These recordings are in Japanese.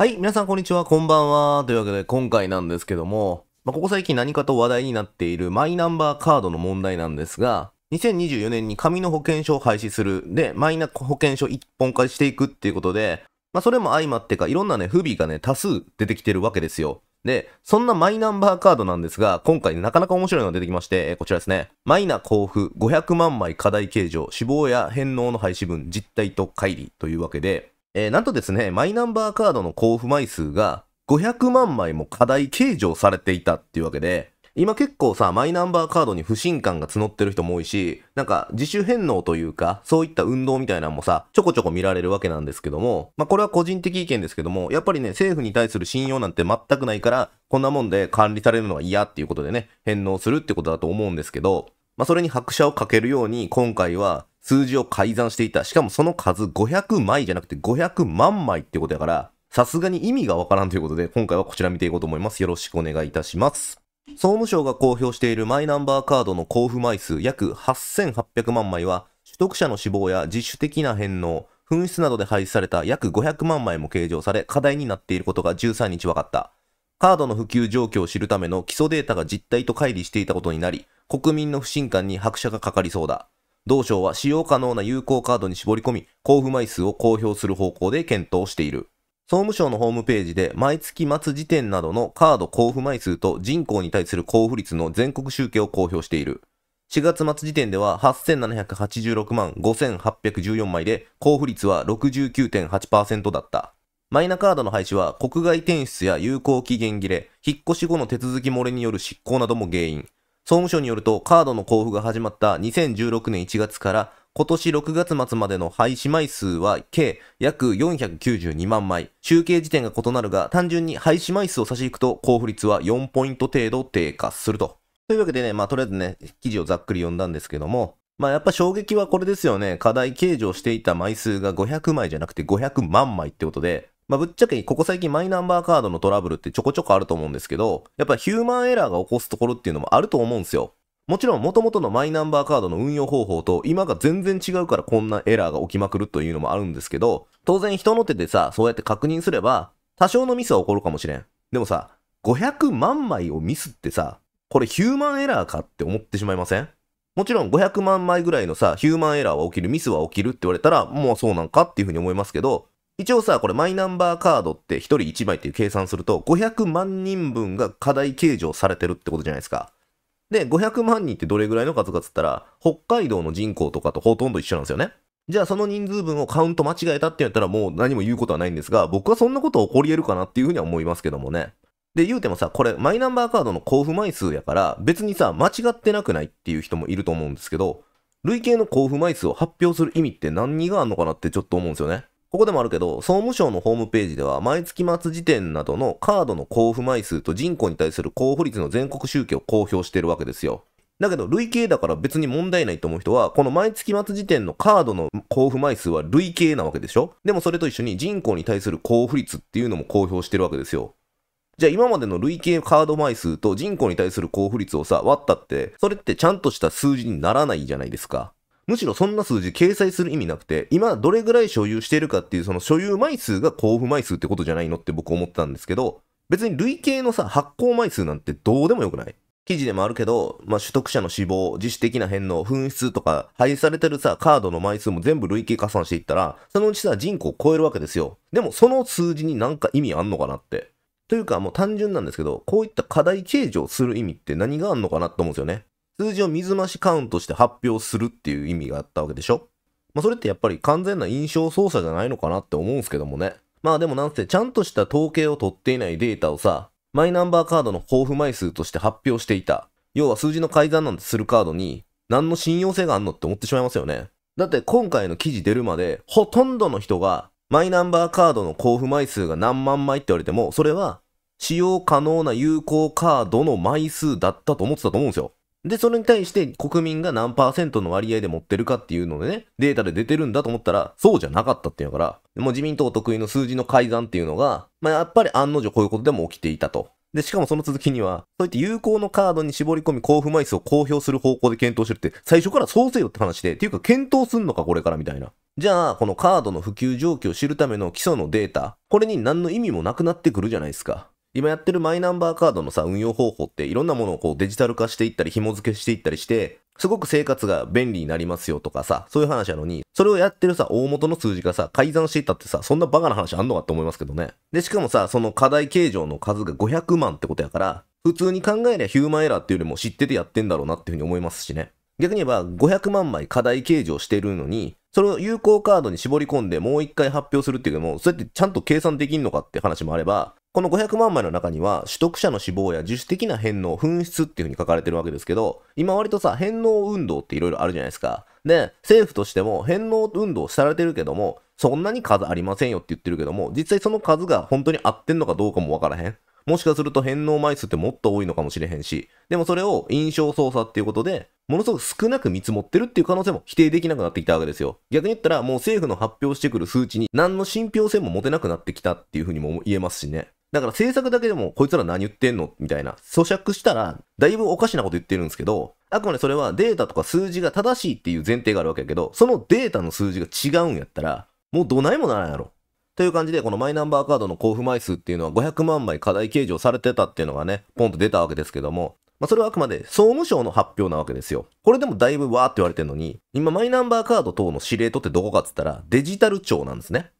はい、皆さんこんにちは、こんばんは。というわけで、今回なんですけども、まあ、ここ最近何かと話題になっているマイナンバーカードの問題なんですが、2024年に紙の保険証を廃止する。で、マイナ保険証一本化していくっていうことで、まあ、それも相まってか、いろんなね、不備がね、多数出てきてるわけですよ。で、そんなマイナンバーカードなんですが、今回なかなか面白いのが出てきまして、こちらですね。マイナ交付500万枚課題形状、死亡や返納の廃止分、実態と乖離というわけで、えー、なんとですね、マイナンバーカードの交付枚数が500万枚も過大計上されていたっていうわけで、今結構さ、マイナンバーカードに不信感が募ってる人も多いし、なんか自主返納というか、そういった運動みたいなのもさ、ちょこちょこ見られるわけなんですけども、まあこれは個人的意見ですけども、やっぱりね、政府に対する信用なんて全くないから、こんなもんで管理されるのは嫌っていうことでね、返納するってことだと思うんですけど、まあそれに拍車をかけるように、今回は数字を改ざんしていた。しかもその数500枚じゃなくて500万枚ってことやから、さすがに意味がわからんということで、今回はこちら見ていこうと思います。よろしくお願いいたします。総務省が公表しているマイナンバーカードの交付枚数約8800万枚は、取得者の死亡や自主的な返納、紛失などで廃止された約500万枚も計上され、課題になっていることが13日分かった。カードの普及状況を知るための基礎データが実態と乖離していたことになり、国民の不信感に拍車がかかりそうだ。同省は使用可能な有効カードに絞り込み、交付枚数を公表する方向で検討している。総務省のホームページで毎月末時点などのカード交付枚数と人口に対する交付率の全国集計を公表している。4月末時点では8786万5814枚で交付率は69.8%だった。マイナカードの廃止は国外転出や有効期限切れ、引っ越し後の手続き漏れによる執行なども原因。総務省によると、カードの交付が始まった2016年1月から今年6月末までの廃止枚数は計約492万枚。集計時点が異なるが、単純に廃止枚数を差し引くと、交付率は4ポイント程度低下すると。というわけでね、まあとりあえずね、記事をざっくり読んだんですけども、まあやっぱ衝撃はこれですよね。課題計上していた枚数が500枚じゃなくて500万枚ってことで、まあ、ぶっちゃけここ最近マイナンバーカードのトラブルってちょこちょこあると思うんですけど、やっぱヒューマンエラーが起こすところっていうのもあると思うんですよ。もちろん元々のマイナンバーカードの運用方法と今が全然違うからこんなエラーが起きまくるというのもあるんですけど、当然人の手でさ、そうやって確認すれば、多少のミスは起こるかもしれん。でもさ、500万枚をミスってさ、これヒューマンエラーかって思ってしまいませんもちろん500万枚ぐらいのさ、ヒューマンエラーは起きる、ミスは起きるって言われたら、もうそうなんかっていうふうに思いますけど、一応さ、これマイナンバーカードって1人1枚っていう計算すると、500万人分が課題計上されてるってことじゃないですか。で、500万人ってどれぐらいの数かっつったら、北海道の人口とかとほとんど一緒なんですよね。じゃあその人数分をカウント間違えたってやったらもう何も言うことはないんですが、僕はそんなこと起こり得るかなっていうふうには思いますけどもね。で、言うてもさ、これマイナンバーカードの交付枚数やから、別にさ、間違ってなくないっていう人もいると思うんですけど、累計の交付枚数を発表する意味って何があんのかなってちょっと思うんですよね。ここでもあるけど、総務省のホームページでは、毎月末時点などのカードの交付枚数と人口に対する交付率の全国集計を公表してるわけですよ。だけど、累計だから別に問題ないと思う人は、この毎月末時点のカードの交付枚数は累計なわけでしょでもそれと一緒に人口に対する交付率っていうのも公表してるわけですよ。じゃあ今までの累計カード枚数と人口に対する交付率をさ、割ったって、それってちゃんとした数字にならないじゃないですか。むしろそんな数字掲載する意味なくて、今どれぐらい所有しているかっていうその所有枚数が交付枚数ってことじゃないのって僕思ったんですけど、別に累計のさ、発行枚数なんてどうでもよくない記事でもあるけど、まあ、取得者の死亡、自主的な返納、紛失とか、廃止されてるさ、カードの枚数も全部累計加算していったら、そのうちさ、人口を超えるわけですよ。でも、その数字になんか意味あんのかなって。というか、もう単純なんですけど、こういった課題計上する意味って何があんのかなと思うんですよね。数字を水増しカウントして発表するっていう意味があったわけでしょまあ、それってやっぱり完全な印象操作じゃないのかなって思うんですけどもね。まあでもなんせちゃんとした統計を取っていないデータをさ、マイナンバーカードの交付枚数として発表していた。要は数字の改ざんなんてするカードに何の信用性があんのって思ってしまいますよね。だって今回の記事出るまでほとんどの人がマイナンバーカードの交付枚数が何万枚って言われてもそれは使用可能な有効カードの枚数だったと思ってたと思うんですよ。で、それに対して国民が何パーセントの割合で持ってるかっていうのでね、データで出てるんだと思ったら、そうじゃなかったっていうから、もう自民党得意の数字の改ざんっていうのが、まあ、やっぱり案の定こういうことでも起きていたと。で、しかもその続きには、そうやって有効のカードに絞り込み交付枚数を公表する方向で検討してるって、最初からそうせよって話で、っていうか検討すんのかこれからみたいな。じゃあ、このカードの普及状況を知るための基礎のデータ、これに何の意味もなくなってくるじゃないですか。今やってるマイナンバーカードのさ、運用方法っていろんなものをこうデジタル化していったり、紐付けしていったりして、すごく生活が便利になりますよとかさ、そういう話なのに、それをやってるさ、大元の数字がさ、改ざんしていったってさ、そんなバカな話あんのかって思いますけどね。で、しかもさ、その課題形状の数が500万ってことやから、普通に考えりゃヒューマンエラーっていうよりも知っててやってんだろうなっていうふうに思いますしね。逆に言えば、500万枚課題形状してるのに、それを有効カードに絞り込んでもう一回発表するっていうのも、そうやってちゃんと計算できんのかって話もあれば、この500万枚の中には、取得者の死亡や自主的な返納、紛失っていう風に書かれてるわけですけど、今割とさ、返納運動って色々あるじゃないですか。で、政府としても返納運動されてるけども、そんなに数ありませんよって言ってるけども、実際その数が本当に合ってんのかどうかもわからへん。もしかすると返納枚数ってもっと多いのかもしれへんし、でもそれを印象操作っていうことで、ものすごく少なく見積もってるっていう可能性も否定できなくなってきたわけですよ。逆に言ったらもう政府の発表してくる数値に何の信憑性も持てなくなってきたっていうふうにも言えますしね。だから制作だけでも、こいつら何言ってんのみたいな。咀嚼したら、だいぶおかしなこと言ってるんですけど、あくまでそれはデータとか数字が正しいっていう前提があるわけやけど、そのデータの数字が違うんやったら、もうどないもならんやろ。という感じで、このマイナンバーカードの交付枚数っていうのは500万枚課題計上されてたっていうのがね、ポンと出たわけですけども、まあ、それはあくまで総務省の発表なわけですよ。これでもだいぶわーって言われてるのに、今マイナンバーカード等の司令塔ってどこかって言ったらデジタル庁なんですね。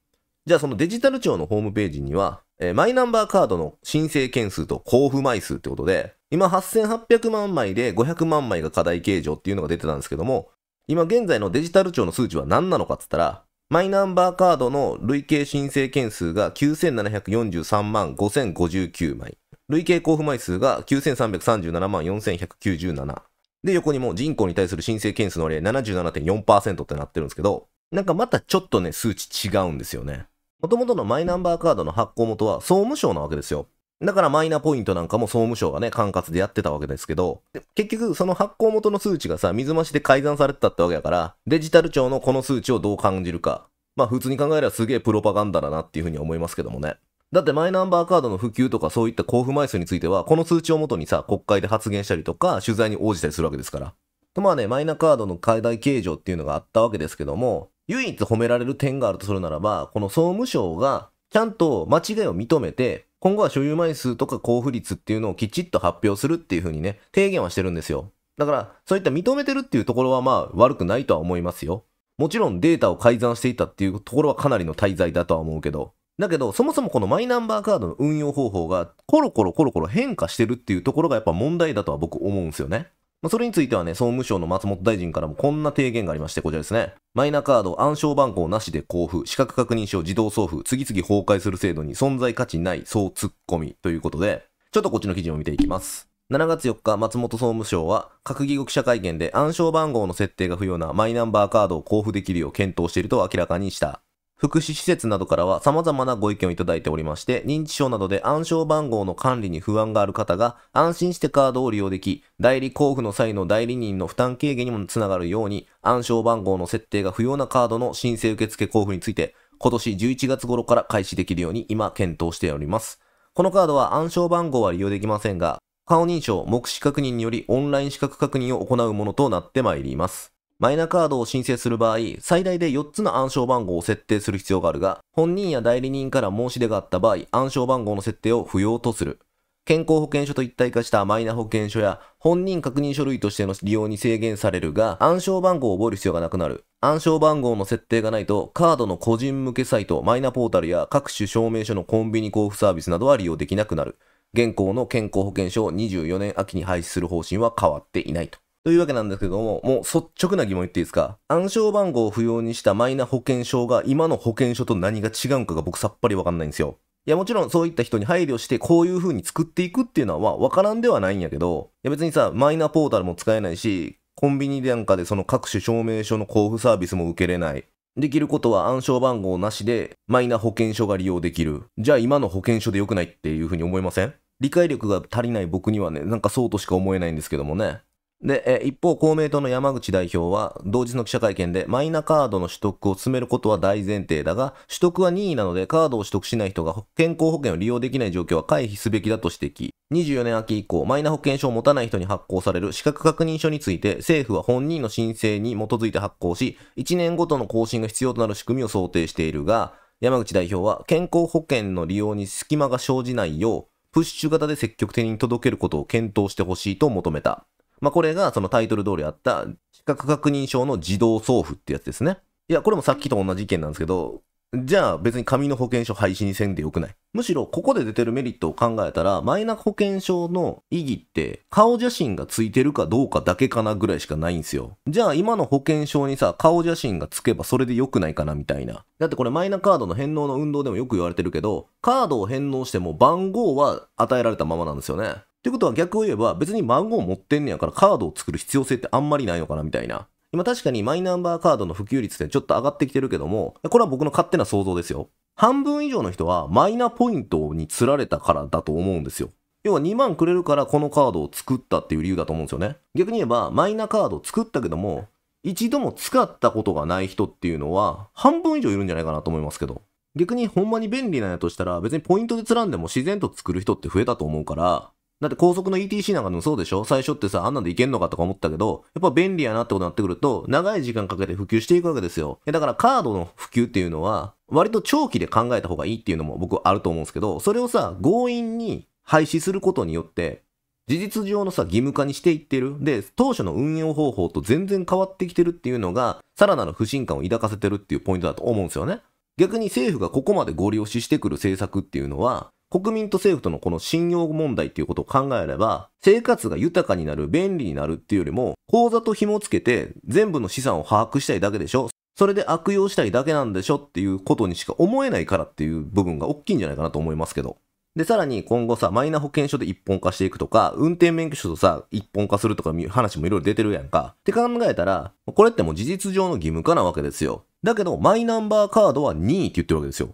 じゃあそのデジタル庁のホームページには、えー、マイナンバーカードの申請件数と交付枚数ってことで、今8800万枚で500万枚が課題形状っていうのが出てたんですけども、今現在のデジタル庁の数値は何なのかっつったら、マイナンバーカードの累計申請件数が9743万5059枚。累計交付枚数が9337万4197。で、横にも人口に対する申請件数の例77.4%ってなってるんですけど、なんかまたちょっとね、数値違うんですよね。もともとのマイナンバーカードの発行元は総務省なわけですよ。だからマイナポイントなんかも総務省がね、管轄でやってたわけですけど、結局その発行元の数値がさ、水増しで改ざんされてたってわけやから、デジタル庁のこの数値をどう感じるか。まあ普通に考えればすげえプロパガンダだなっていうふうに思いますけどもね。だってマイナンバーカードの普及とかそういった交付枚数については、この数値をもとにさ、国会で発言したりとか、取材に応じたりするわけですから。とまあね、マイナカードの解体形状っていうのがあったわけですけども、唯一褒められる点があるとするならば、この総務省がちゃんと間違いを認めて、今後は所有枚数とか交付率っていうのをきちっと発表するっていうふうにね、提言はしてるんですよ。だから、そういった認めてるっていうところはまあ悪くないとは思いますよ。もちろんデータを改ざんしていたっていうところはかなりの滞在だとは思うけど。だけど、そもそもこのマイナンバーカードの運用方法がコロコロコロコロ変化してるっていうところがやっぱ問題だとは僕思うんですよね。まそれについてはね、総務省の松本大臣からもこんな提言がありまして、こちらですね。マイナカード、暗証番号なしで交付、資格確認書、自動送付、次々崩壊する制度に存在価値ない、そうツッコミということで、ちょっとこっちの記事を見ていきます。7月4日、松本総務省は、閣議後記者会見で暗証番号の設定が不要なマイナンバーカードを交付できるよう検討していると明らかにした。福祉施設などからは様々なご意見をいただいておりまして、認知症などで暗証番号の管理に不安がある方が安心してカードを利用でき、代理交付の際の代理人の負担軽減にもつながるように、暗証番号の設定が不要なカードの申請受付交付について、今年11月頃から開始できるように今検討しております。このカードは暗証番号は利用できませんが、顔認証、目視確認によりオンライン資格確認を行うものとなってまいります。マイナカードを申請する場合、最大で4つの暗証番号を設定する必要があるが、本人や代理人から申し出があった場合、暗証番号の設定を不要とする。健康保険証と一体化したマイナ保険証や本人確認書類としての利用に制限されるが、暗証番号を覚える必要がなくなる。暗証番号の設定がないと、カードの個人向けサイト、マイナポータルや各種証明書のコンビニ交付サービスなどは利用できなくなる。現行の健康保険証を24年秋に廃止する方針は変わっていないと。というわけなんですけども、もう率直な疑問言っていいですか暗証番号を不要にしたマイナ保険証が今の保険証と何が違うんかが僕さっぱりわかんないんですよ。いやもちろんそういった人に配慮してこういう風に作っていくっていうのはわからんではないんやけど、いや別にさ、マイナポータルも使えないし、コンビニなんかでその各種証明書の交付サービスも受けれない。できることは暗証番号なしでマイナ保険証が利用できる。じゃあ今の保険証で良くないっていう風に思いません理解力が足りない僕にはね、なんかそうとしか思えないんですけどもね。で、え一方、公明党の山口代表は、同日の記者会見で、マイナカードの取得を進めることは大前提だが、取得は任意なので、カードを取得しない人が健康保険を利用できない状況は回避すべきだと指摘。24年秋以降、マイナ保険証を持たない人に発行される資格確認書について、政府は本人の申請に基づいて発行し、1年ごとの更新が必要となる仕組みを想定しているが、山口代表は、健康保険の利用に隙間が生じないよう、プッシュ型で積極的に届けることを検討してほしいと求めた。まあ、これがそのタイトル通りあった資格確認証の自動送付ってやつですね。いや、これもさっきと同じ意見なんですけど、じゃあ別に紙の保険証廃止にせんでよくないむしろここで出てるメリットを考えたら、マイナ保険証の意義って顔写真がついてるかどうかだけかなぐらいしかないんですよ。じゃあ今の保険証にさ、顔写真がつけばそれでよくないかなみたいな。だってこれマイナカードの返納の運動でもよく言われてるけど、カードを返納しても番号は与えられたままなんですよね。ってことは逆を言えば別に番号持ってんねやからカードを作る必要性ってあんまりないのかなみたいな。今確かにマイナンバーカードの普及率ってちょっと上がってきてるけども、これは僕の勝手な想像ですよ。半分以上の人はマイナポイントに釣られたからだと思うんですよ。要は2万くれるからこのカードを作ったっていう理由だと思うんですよね。逆に言えばマイナカードを作ったけども、一度も使ったことがない人っていうのは半分以上いるんじゃないかなと思いますけど。逆にほんまに便利なんやとしたら別にポイントで釣らんでも自然と作る人って増えたと思うから、だって高速の ETC なんかでもそうでしょ最初ってさ、あんなんでいけんのかとか思ったけど、やっぱ便利やなってことになってくると、長い時間かけて普及していくわけですよ。だからカードの普及っていうのは、割と長期で考えた方がいいっていうのも僕あると思うんですけど、それをさ、強引に廃止することによって、事実上のさ、義務化にしていってる。で、当初の運用方法と全然変わってきてるっていうのが、さらなる不信感を抱かせてるっていうポイントだと思うんですよね。逆に政府がここまでご利押ししてくる政策っていうのは、国民と政府とのこの信用問題っていうことを考えれば、生活が豊かになる、便利になるっていうよりも、口座と紐付けて全部の資産を把握したいだけでしょそれで悪用したいだけなんでしょっていうことにしか思えないからっていう部分が大きいんじゃないかなと思いますけど。で、さらに今後さ、マイナ保険証で一本化していくとか、運転免許証とさ、一本化するとかいう話もいろいろ出てるやんか。って考えたら、これってもう事実上の義務化なわけですよ。だけど、マイナンバーカードは任意って言ってるわけですよ。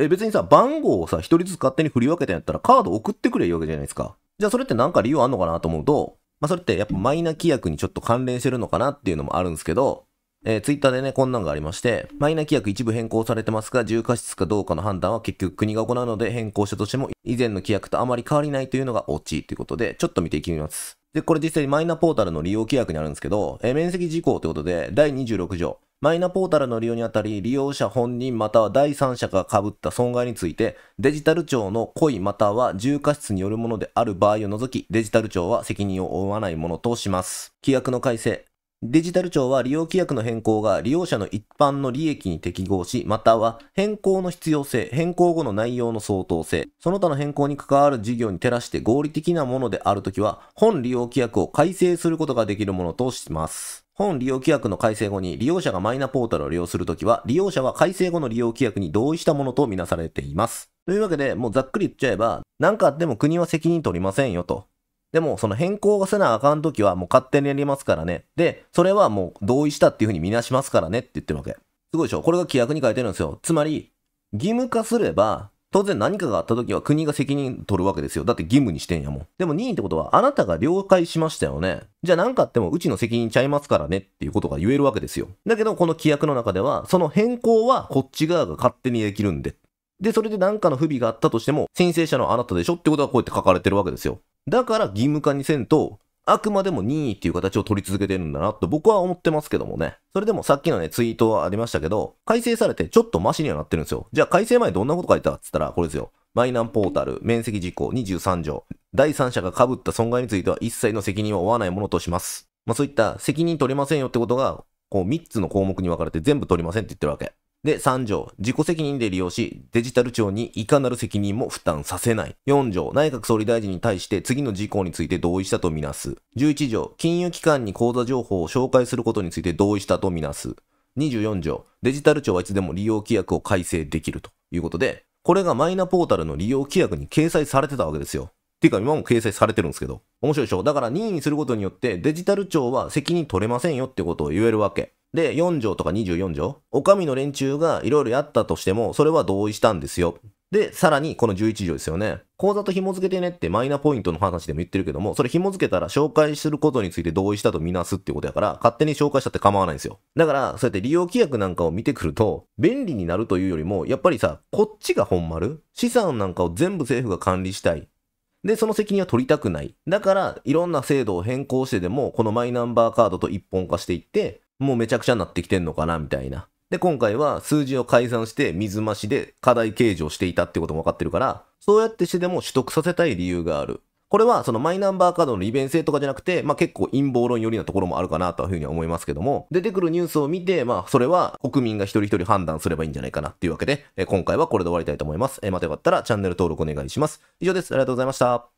え、別にさ、番号をさ、一人ずつ勝手に振り分けたんやったら、カード送ってくれいわけじゃないですか。じゃあそれってなんか理由あんのかなと思うと、まあそれってやっぱマイナ規約にちょっと関連してるのかなっていうのもあるんですけど、えー、ツイッターでね、こんなんがありまして、マイナ規約一部変更されてますが、重過失かどうかの判断は結局国が行うので、変更したとしても以前の規約とあまり変わりないというのがオチということで、ちょっと見ていきます。で、これ実際にマイナポータルの利用規約にあるんですけど、えー、面積事項ということで、第26条、マイナポータルの利用にあたり、利用者本人または第三者が被った損害について、デジタル庁の故意または重過失によるものである場合を除き、デジタル庁は責任を負わないものとします。規約の改正。デジタル庁は利用規約の変更が利用者の一般の利益に適合し、または変更の必要性、変更後の内容の相当性、その他の変更に関わる事業に照らして合理的なものであるときは、本利用規約を改正することができるものとします。本利用規約の改正後に利用者がマイナポータルを利用するときは、利用者は改正後の利用規約に同意したものとみなされています。というわけで、もうざっくり言っちゃえば、何かあっても国は責任取りませんよと。でも、その変更がせなあかんときはもう勝手にやりますからね。で、それはもう同意したっていうふうにみなしますからねって言ってるわけ。すごいでしょこれが規約に書いてるんですよ。つまり、義務化すれば、当然何かがあった時は国が責任取るわけですよ。だって義務にしてんやもん。でも任意ってことはあなたが了解しましたよね。じゃあ何かあってもうちの責任ちゃいますからねっていうことが言えるわけですよ。だけどこの規約の中ではその変更はこっち側が勝手にできるんで。で、それで何かの不備があったとしても申請者のあなたでしょってことがこうやって書かれてるわけですよ。だから義務化にせんとあくまでも任意っていう形を取り続けてるんだなと僕は思ってますけどもね。それでもさっきのね、ツイートはありましたけど、改正されてちょっとマシにはなってるんですよ。じゃあ改正前どんなこと書いてたっつったら、これですよ。マイナンポータル、面積事項23条、第三者が被った損害については一切の責任は負わないものとします。まあそういった責任取れませんよってことが、こう3つの項目に分かれて全部取りませんって言ってるわけ。で、3条、自己責任で利用し、デジタル庁にいかなる責任も負担させない。4条、内閣総理大臣に対して次の事項について同意したとみなす。11条、金融機関に口座情報を紹介することについて同意したとみなす。24条、デジタル庁はいつでも利用規約を改正できるということで、これがマイナポータルの利用規約に掲載されてたわけですよ。っていうか今も掲載されてるんですけど。面白いでしょだから任意にすることによってデジタル庁は責任取れませんよってことを言えるわけ。で、4条とか24条、お上の連中がいろいろやったとしても、それは同意したんですよ。で、さらにこの11条ですよね。口座と紐付けてねってマイナポイントの話でも言ってるけども、それ紐付けたら紹介することについて同意したとみなすってことやから、勝手に紹介したって構わないんですよ。だから、そうやって利用規約なんかを見てくると、便利になるというよりも、やっぱりさ、こっちが本丸資産なんかを全部政府が管理したい。で、その責任は取りたくない。だから、いろんな制度を変更してでも、このマイナンバーカードと一本化していって、もうめちゃくちゃなってきてんのかなみたいな。で、今回は数字を改ざんして水増しで課題計上していたってことも分かってるから、そうやってしてでも取得させたい理由がある。これはそのマイナンバーカードの利便性とかじゃなくて、まあ結構陰謀論寄りなところもあるかなというふうには思いますけども、出てくるニュースを見て、まあそれは国民が一人一人判断すればいいんじゃないかなっていうわけで、え今回はこれで終わりたいと思います。えまたよかったらチャンネル登録お願いします。以上です。ありがとうございました。